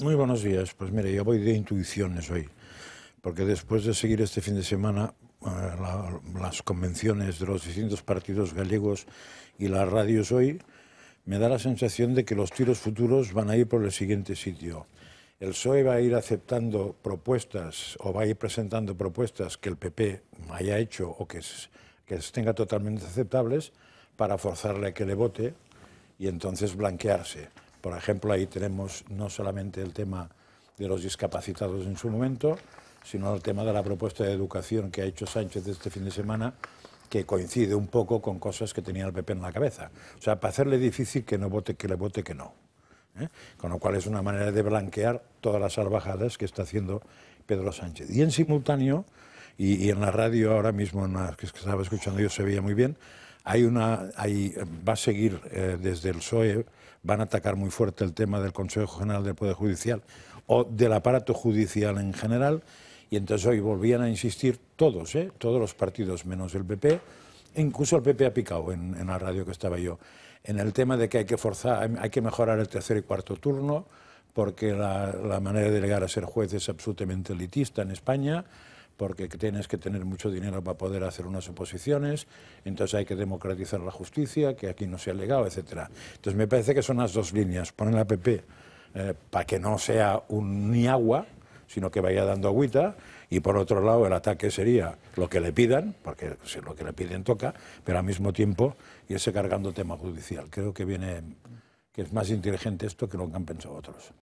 Muy buenos días. Pues mire, yo voy de intuiciones hoy, porque después de seguir este fin de semana eh, las convenciones de los distintos partidos gallegos y las radios hoy, me da la sensación de que los tiros futuros van a ir por el siguiente sitio. El PSOE va a ir aceptando propuestas o va a ir presentando propuestas que el PP haya hecho o que, que tenga totalmente aceptables para forzarle a que le vote y entonces blanquearse. Por ejemplo, ahí tenemos no solamente el tema de los discapacitados en su momento, sino el tema de la propuesta de educación que ha hecho Sánchez este fin de semana, que coincide un poco con cosas que tenía el PP en la cabeza. O sea, para hacerle difícil que no vote, que le vote que no. ¿eh? Con lo cual es una manera de blanquear todas las salvajadas que está haciendo Pedro Sánchez. Y en simultáneo, y, en la radio ahora mismo, en que estaba escuchando yo, se veía muy bien, hay una, va a seguir eh, desde el PSOE, van a atacar muy fuerte el tema del Consejo General del Poder Judicial o del aparato judicial en general. Y entonces hoy volvían a insistir todos, eh, todos los partidos menos el PP, incluso el PP ha picado en, la radio que estaba yo, en el tema de que hay que forzar, hay que mejorar el tercer y cuarto turno, porque la, la manera de llegar a ser juez es absolutamente elitista en España porque tienes que tener mucho dinero para poder hacer unas oposiciones, entonces hay que democratizar la justicia, que aquí no sea legal, etc. Entonces me parece que son las dos líneas, Ponen la PP eh, para que no sea un ni agua, sino que vaya dando agüita, y por otro lado el ataque sería lo que le pidan, porque si lo que le piden toca, pero al mismo tiempo irse cargando tema judicial. Creo que viene que es más inteligente esto que lo que han pensado otros.